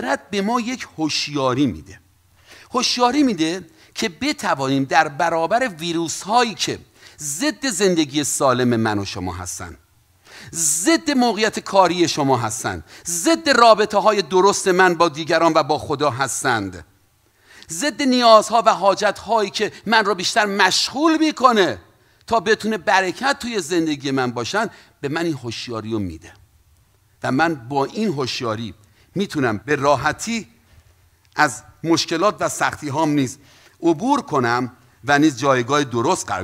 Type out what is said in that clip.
خرد به ما یک هوشیاری میده هوشیاری میده که بتوانیم در برابر ویروس هایی که ضد زندگی سالم من و شما هستند ضد موقعیت کاری شما هستند ضد رابطه های درست من با دیگران و با خدا هستند ضد نیازها و حاجت هایی که من را بیشتر مشغول میکنه تا بتونه برکت توی زندگی من باشن به من این هوشیاری رو میده و من با این هوشیاری میتونم به راحتی از مشکلات و سختی هام نیز عبور کنم و نیز جایگاه درست قرار